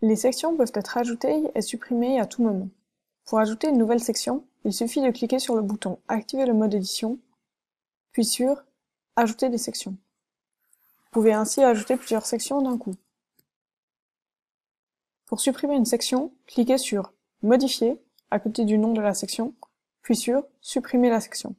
Les sections peuvent être ajoutées et supprimées à tout moment. Pour ajouter une nouvelle section, il suffit de cliquer sur le bouton Activer le mode édition, puis sur Ajouter des sections. Vous pouvez ainsi ajouter plusieurs sections d'un coup. Pour supprimer une section, cliquez sur Modifier à côté du nom de la section, puis sur Supprimer la section.